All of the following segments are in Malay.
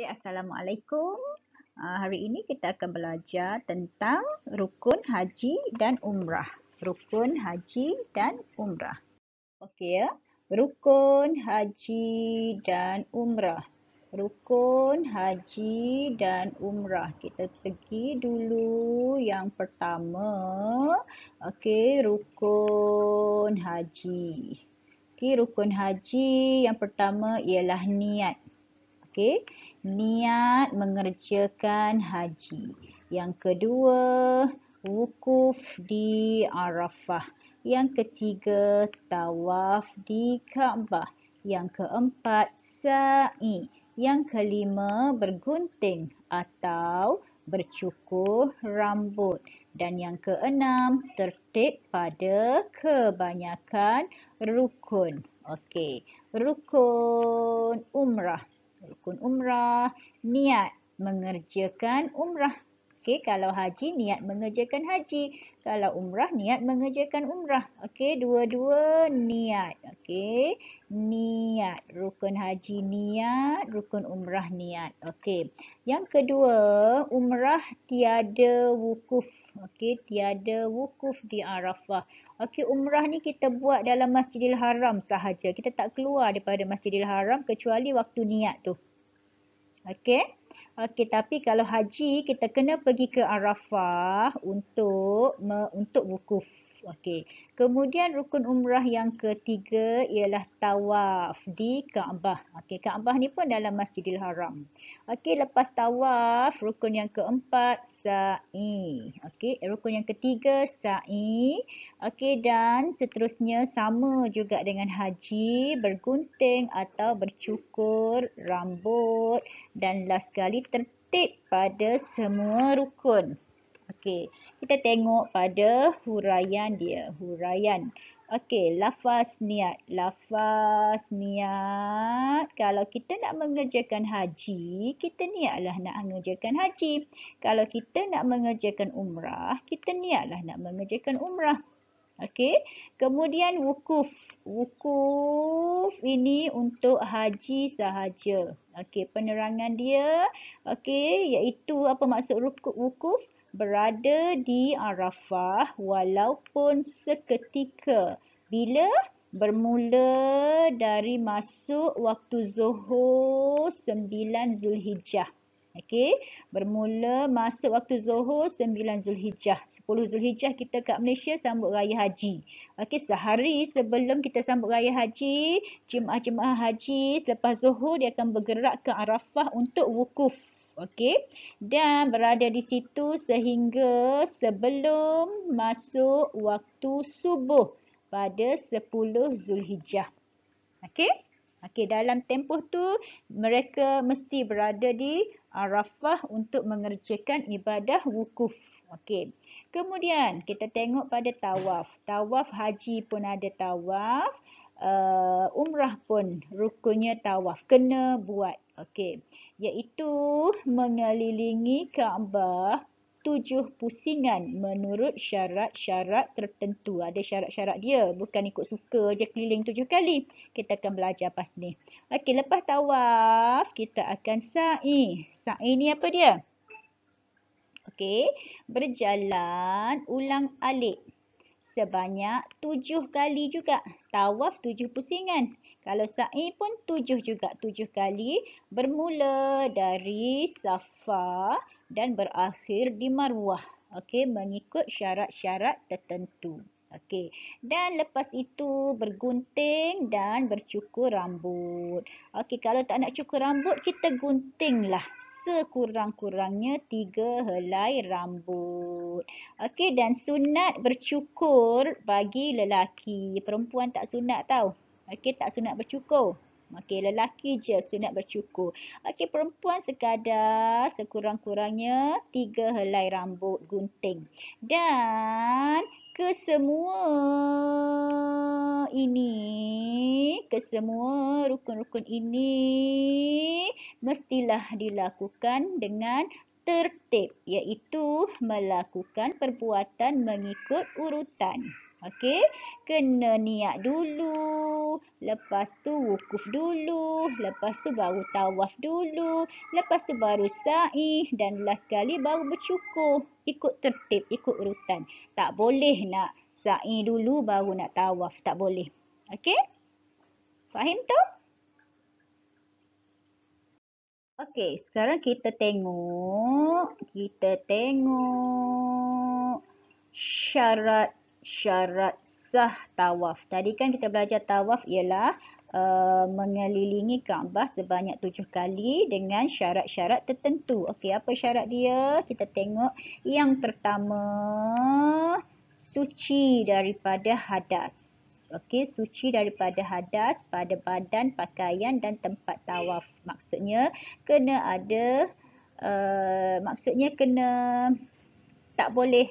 Okay, Assalamualaikum. Uh, hari ini kita akan belajar tentang rukun haji dan umrah. Rukun haji dan umrah. Okey ya. Rukun haji dan umrah. Rukun haji dan umrah. Kita pergi dulu yang pertama. Okey, rukun haji. Okey, rukun haji yang pertama ialah niat. Okey niat mengerjakan haji. Yang kedua, wukuf di Arafah. Yang ketiga, tawaf di Kaabah. Yang keempat, sa'i. Yang kelima, bergunting atau bercukur rambut. Dan yang keenam, tertib pada kebanyakan rukun. Okey, rukun umrah rukun umrah, niat mengerjakan umrah. Okey, kalau haji niat mengerjakan haji, kalau umrah niat mengerjakan umrah. Okey, dua-dua niat. Okey, niat rukun haji niat, rukun umrah niat. Okey. Yang kedua, umrah tiada wukuf. Okey, tiada wukuf di Arafah. Okey, umrah ni kita buat dalam Masjidil Haram sahaja. Kita tak keluar daripada Masjidil Haram kecuali waktu niat tu. Okey. Okey, tapi kalau haji kita kena pergi ke Arafah untuk untuk wukuf. Okey. Kemudian rukun umrah yang ketiga ialah tawaf di Kaabah. Okey, Kaabah ni pun dalam Masjidil Haram. Okey, lepas tawaf, rukun yang keempat sa'i. Okey, rukun yang ketiga sa'i. Okey, dan seterusnya sama juga dengan haji, bergunting atau bercukur rambut dan last kali tertib pada semua rukun. Okey, kita tengok pada huraian dia. Huraian. Okey, lafaz niat. Lafaz niat. Kalau kita nak mengerjakan haji, kita niatlah nak mengerjakan haji. Kalau kita nak mengerjakan umrah, kita niatlah nak mengerjakan umrah. Okey. Kemudian wukuf. Wukuf ini untuk haji sahaja. Okey, penerangan dia okey iaitu apa maksud rukuk wukuf? Berada di Arafah walaupun seketika. Bila bermula dari masuk waktu Zuhur 9 Zulhijjah. Okey, bermula masuk waktu Zuhur 9 Zulhijjah. 10 Zulhijjah kita kat Malaysia sambut raya haji. Okey, sehari sebelum kita sambut raya haji, jemaah-jemaah haji selepas Zuhur dia akan bergerak ke Arafah untuk wukuf. Okey, dan berada di situ sehingga sebelum masuk waktu subuh pada 10 Zulhijjah. Okey? Okey, dalam tempoh tu mereka mesti berada di Arafah untuk mengerjakan ibadah wukuf. Okey. Kemudian kita tengok pada tawaf. Tawaf haji pun ada tawaf. Uh, umrah pun rukunnya tawaf. Kena buat. Okey. Yaitu mengelilingi Kaabah tujuh pusingan menurut syarat-syarat tertentu. Ada syarat-syarat dia. Bukan ikut suka je keliling tujuh kali. Kita akan belajar pas ni. Okey, lepas tawaf, kita akan sa'i. Sa'i ni apa dia? Okey, berjalan ulang alik. Sebanyak tujuh kali juga. Tawaf tujuh pusingan. Kalau sa'i pun tujuh juga. Tujuh kali bermula dari safar dan berakhir di marwah, Okey, mengikut syarat-syarat tertentu. Okey, dan lepas itu bergunting dan bercukur rambut. Okey, kalau tak nak cukur rambut, kita guntinglah sekurang-kurangnya tiga helai rambut. Okey, dan sunat bercukur bagi lelaki. Perempuan tak sunat tau. Okey, tak sunat bercukur. Okey, lelaki je sunat bercukur. Okey, perempuan sekadar sekurang-kurangnya tiga helai rambut gunting. Dan kesemua ini, kesemua rukun-rukun ini mestilah dilakukan dengan tertib iaitu melakukan perbuatan mengikut urutan. Okey, kena niat dulu, lepas tu wukuf dulu, lepas tu baru tawaf dulu, lepas tu baru sa'i dan last kali baru bercukur. Ikut tertib, ikut urutan. Tak boleh nak sa'i dulu baru nak tawaf, tak boleh. Okey? Faham tu? Okey, sekarang kita tengok, kita tengok syarat syarat sah tawaf. Tadi kan kita belajar tawaf ialah uh, mengelilingi Kaabah sebanyak tujuh kali dengan syarat-syarat tertentu. Okey, apa syarat dia? Kita tengok yang pertama, suci daripada hadas. Okey, suci daripada hadas pada badan, pakaian dan tempat tawaf. Maksudnya kena ada, uh, maksudnya kena tak boleh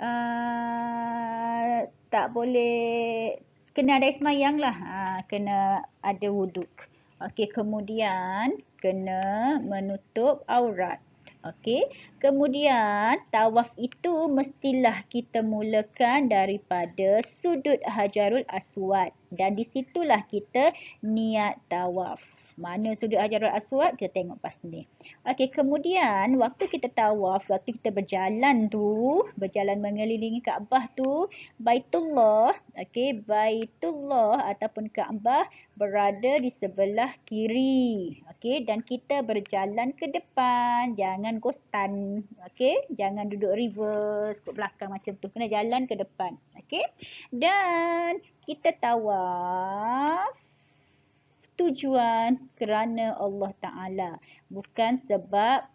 Ah, tak boleh kena ada semayang lah. Ha, kena ada wuduk. Okey, kemudian kena menutup aurat. Okey, kemudian tawaf itu mestilah kita mulakan daripada sudut Hajarul Aswad. Dan disitulah kita niat tawaf. Mana sudut hajarul aswad? Kita tengok pas ni. Okey, kemudian waktu kita tawaf, waktu kita berjalan tu, berjalan mengelilingi Kaabah tu, Baitullah, okey, Baitullah ataupun Kaabah berada di sebelah kiri. Okey, dan kita berjalan ke depan. Jangan kostan, okey. Jangan duduk reverse, ke belakang macam tu. Kena jalan ke depan, okey. Dan kita tawaf tujuan kerana Allah Ta'ala. Bukan sebab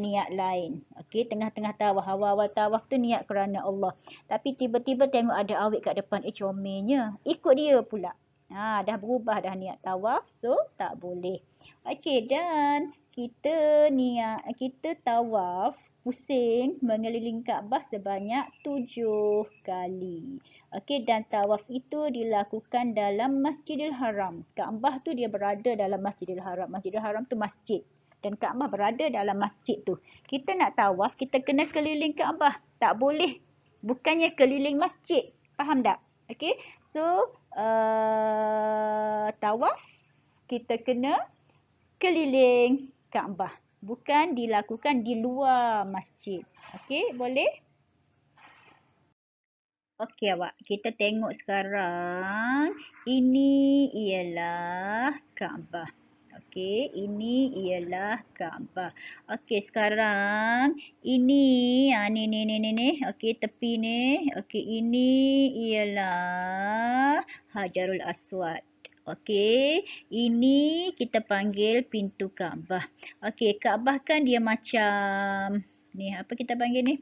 niat lain. Okey, tengah-tengah tawaf, awal-awal tawaf tu niat kerana Allah. Tapi tiba-tiba tengok ada awet kat depan, eh comelnya. Ikut dia pula. Ha, dah berubah dah niat tawaf, so tak boleh. Okey, dan kita niat, kita tawaf pusing mengelilingi Kaabah sebanyak tujuh kali. Okey dan tawaf itu dilakukan dalam Masjidil Haram. Kaabah tu dia berada dalam Masjidil Haram. Masjidil Haram tu masjid dan Kaabah berada dalam masjid tu. Kita nak tawaf kita kena keliling Kaabah. Tak boleh bukannya keliling masjid. Faham tak? Okey. So uh, tawaf kita kena keliling Kaabah. Bukan dilakukan di luar masjid. Okey, boleh? Okey awak, kita tengok sekarang. Ini ialah Kaabah. Okey, ini ialah Kaabah. Okey, sekarang ini ha ni ni ni ni ni. Okey, tepi ni. Okey, ini ialah Hajarul Aswad. Okey, ini kita panggil pintu Kaabah. Okey, Kaabah kan dia macam ni apa kita panggil ni?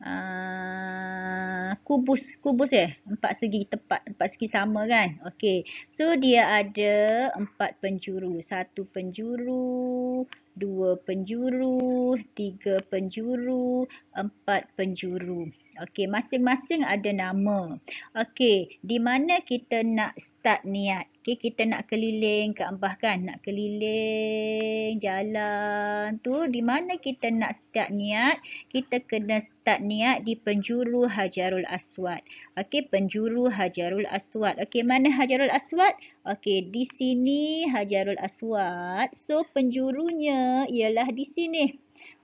Ah, kubus kubus ya empat segi tepat empat segi sama kan okey so dia ada empat penjuru satu penjuru dua penjuru tiga penjuru empat penjuru Okey, masing-masing ada nama. Okey, di mana kita nak start niat? Okey, kita nak keliling ke Ambah kan? Nak keliling jalan tu. Di mana kita nak start niat? Kita kena start niat di penjuru Hajarul Aswad. Okey, penjuru Hajarul Aswad. Okey, mana Hajarul Aswad? Okey, di sini Hajarul Aswad. So, penjurunya ialah di sini.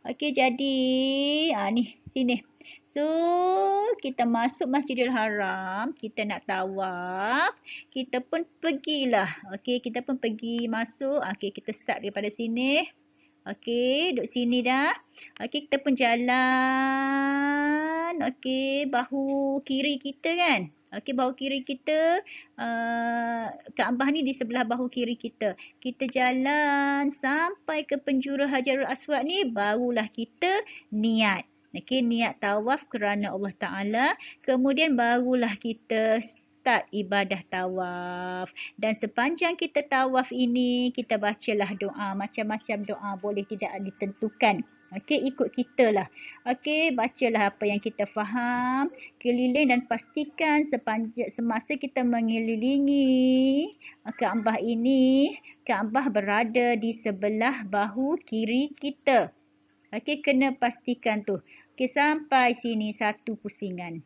Okey, jadi ha, ni sini tu kita masuk Masjidil Haram, kita nak tawaf, kita pun pergilah. Okey, kita pun pergi masuk. Okey, kita start daripada sini. Okey, duduk sini dah. Okey, kita pun jalan. Okey, bahu kiri kita kan. Okey, bahu kiri kita. Uh, eh, Kaabah ni di sebelah bahu kiri kita. Kita jalan sampai ke penjuru Hajarul Aswad ni. Barulah kita niat. Okey, niat tawaf kerana Allah Ta'ala. Kemudian barulah kita start ibadah tawaf. Dan sepanjang kita tawaf ini, kita bacalah doa. Macam-macam doa boleh tidak ditentukan. Okey, ikut kita lah. Okey, bacalah apa yang kita faham. Keliling dan pastikan sepanjang semasa kita mengelilingi eh, Kaabah ini, Kaabah berada di sebelah bahu kiri kita. Okey, kena pastikan tu. Okey, sampai sini satu pusingan.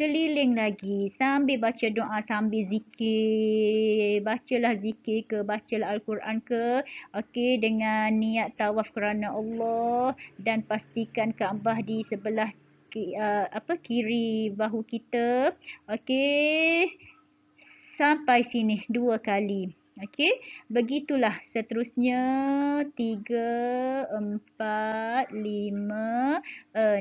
Keliling lagi sambil baca doa, sambil zikir. Bacalah zikir ke, bacalah Al-Quran ke. Okey, dengan niat tawaf kerana Allah dan pastikan Kaabah di sebelah uh, apa kiri bahu kita. Okey, sampai sini dua kali. Okey, begitulah seterusnya 3, 4, 5, 6, 7.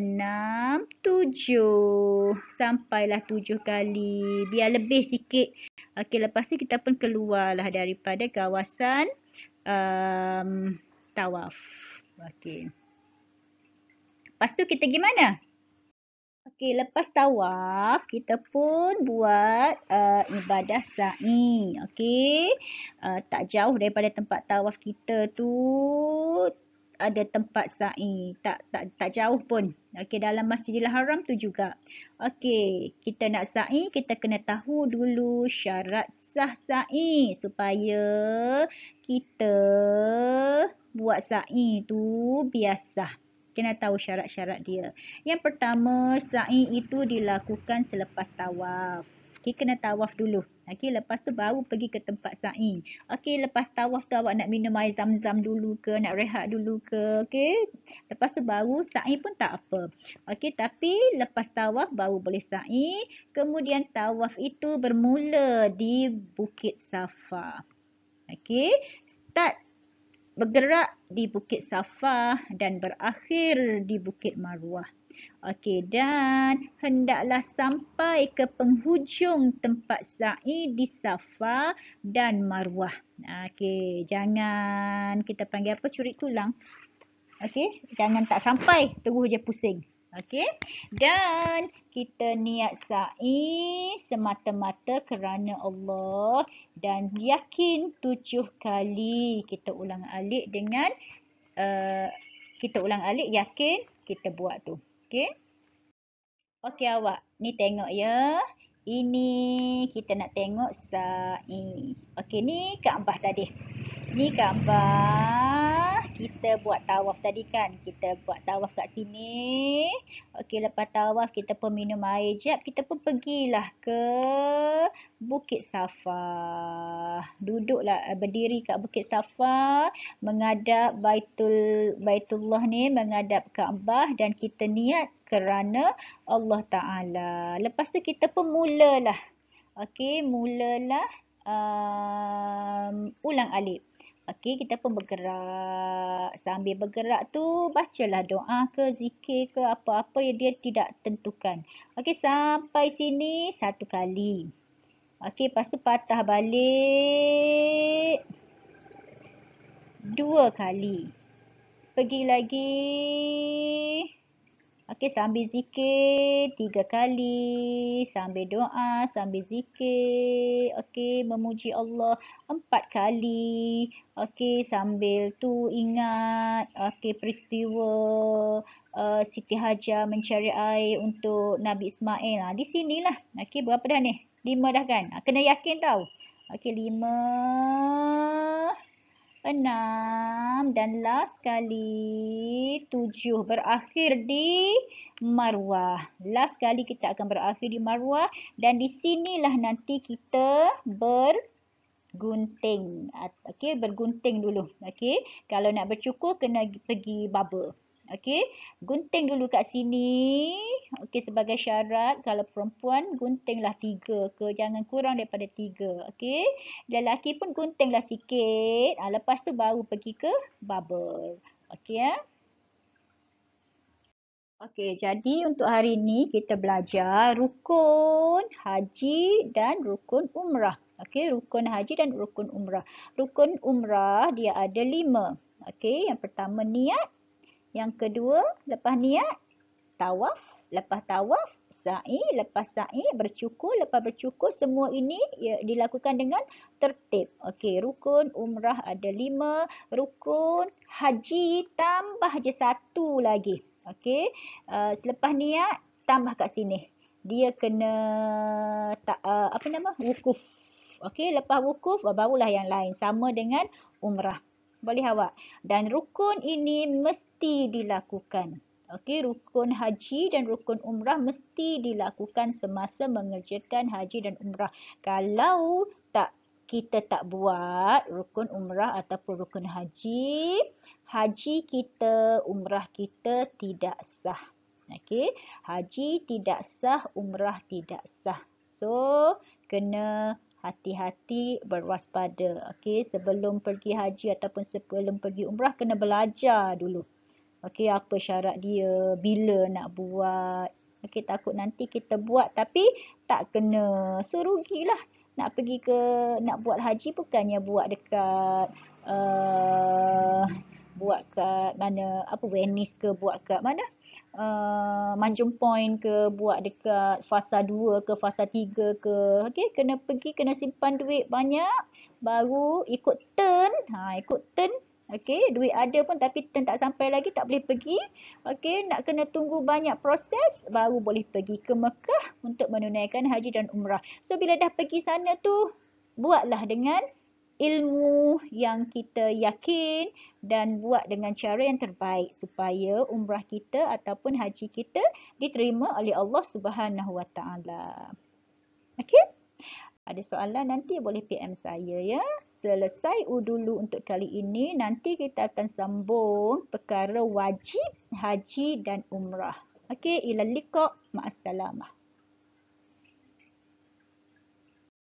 Sampailah 7 kali. Biar lebih sikit. Okey, lepas tu kita pun keluarlah daripada kawasan um, tawaf. Okey. Pastu kita gimana? Okey, lepas tawaf, kita pun buat uh, ibadah sa'i. Okey, uh, tak jauh daripada tempat tawaf kita tu ada tempat sa'i. Tak tak tak jauh pun. Okey, dalam Masjidil Haram tu juga. Okey, kita nak sa'i, kita kena tahu dulu syarat sah sa'i supaya kita buat sa'i tu biasa. biasa kena tahu syarat-syarat dia. Yang pertama, sa'i itu dilakukan selepas tawaf. Okey, kena tawaf dulu. Okey, lepas tu baru pergi ke tempat sa'i. Okey, lepas tawaf tu awak nak minum air zam-zam dulu ke, nak rehat dulu ke, okey. Lepas tu baru sa'i pun tak apa. Okey, tapi lepas tawaf baru boleh sa'i. Kemudian tawaf itu bermula di Bukit Safa. Okey, start bergerak di Bukit Safah dan berakhir di Bukit Marwah. Okey dan hendaklah sampai ke penghujung tempat sa'i di Safa dan Marwah. Okey, jangan kita panggil apa curi tulang. Okey, jangan tak sampai terus je pusing. Okey. Dan kita niat sa'i semata-mata kerana Allah dan yakin tujuh kali. Kita ulang alik dengan uh, kita ulang alik yakin kita buat tu. Okey. Okey awak. Ni tengok ya. Ini kita nak tengok sa'i. Okey ni Kaabah tadi. Ni Kaabah kita buat tawaf tadi kan. Kita buat tawaf kat sini. Okey, lepas tawaf kita pun minum air jap. Kita pun pergilah ke Bukit Safa. Duduklah, eh, berdiri kat Bukit Safa. Mengadap Baitul, Baitullah ni, mengadap Kaabah dan kita niat kerana Allah Ta'ala. Lepas tu kita pun mulalah. Okey, mulalah um, ulang alif. Okey, kita pun bergerak. Sambil bergerak tu, bacalah doa ke, zikir ke, apa-apa yang dia tidak tentukan. Okey, sampai sini satu kali. Okey, lepas tu patah balik. Dua kali. Pergi lagi. Pergi lagi. Okey, sambil zikir tiga kali. Sambil doa, sambil zikir. Okey, memuji Allah empat kali. Okey, sambil tu ingat. Okey, peristiwa uh, Siti Hajar mencari air untuk Nabi Ismail. Ha, di sinilah. Okey, berapa dah ni? Lima dah kan? Ha, kena yakin tau. Okey, lima. Lima enam dan last kali tujuh berakhir di maruah. Last kali kita akan berakhir di maruah dan di sinilah nanti kita ber gunting. Okey, bergunting dulu. Okey. Kalau nak bercukur kena pergi bubble. Okey, gunting dulu kat sini. Okey, sebagai syarat kalau perempuan guntinglah tiga ke. Jangan kurang daripada tiga. Okey, lelaki pun guntinglah sikit. Ha, lepas tu baru pergi ke bubble. Okey, ya. Okey, jadi untuk hari ini kita belajar rukun haji dan rukun umrah. Okey, rukun haji dan rukun umrah. Rukun umrah dia ada lima. Okey, yang pertama niat. Yang kedua, lepas niat, tawaf. Lepas tawaf, sa'i. Lepas sa'i, bercukur. Lepas bercukur, semua ini ya, dilakukan dengan tertib. Okey, rukun umrah ada lima. Rukun haji tambah je satu lagi. Okey, uh, selepas niat, tambah kat sini. Dia kena, ta, uh, apa nama, wukuf. Okey, lepas wukuf, barulah yang lain. Sama dengan umrah. Boleh awak? Dan rukun ini mesti mesti dilakukan. Okey, rukun haji dan rukun umrah mesti dilakukan semasa mengerjakan haji dan umrah. Kalau tak kita tak buat rukun umrah ataupun rukun haji, haji kita, umrah kita tidak sah. Okey, haji tidak sah, umrah tidak sah. So, kena hati-hati berwaspada. Okey, sebelum pergi haji ataupun sebelum pergi umrah kena belajar dulu. Okey, apa syarat dia, bila nak buat. Okey, takut nanti kita buat tapi tak kena. So, rugilah. Nak pergi ke, nak buat haji bukannya buat dekat uh, buat kat mana, apa Venice ke buat kat mana? Uh, eh, Manjung Point ke buat dekat fasa 2 ke fasa 3 ke. Okey, kena pergi, kena simpan duit banyak. Baru ikut turn. Ha, ikut turn Okey, duit ada pun tapi tak sampai lagi tak boleh pergi. Okey, nak kena tunggu banyak proses baru boleh pergi ke Mekah untuk menunaikan haji dan umrah. So bila dah pergi sana tu buatlah dengan ilmu yang kita yakin dan buat dengan cara yang terbaik supaya umrah kita ataupun haji kita diterima oleh Allah Subhanahu Wa Taala. Okey? ada soalan nanti boleh PM saya ya. Selesai u dulu untuk kali ini. Nanti kita akan sambung perkara wajib haji dan umrah. Okey, ila liqa. Ma'assalamah.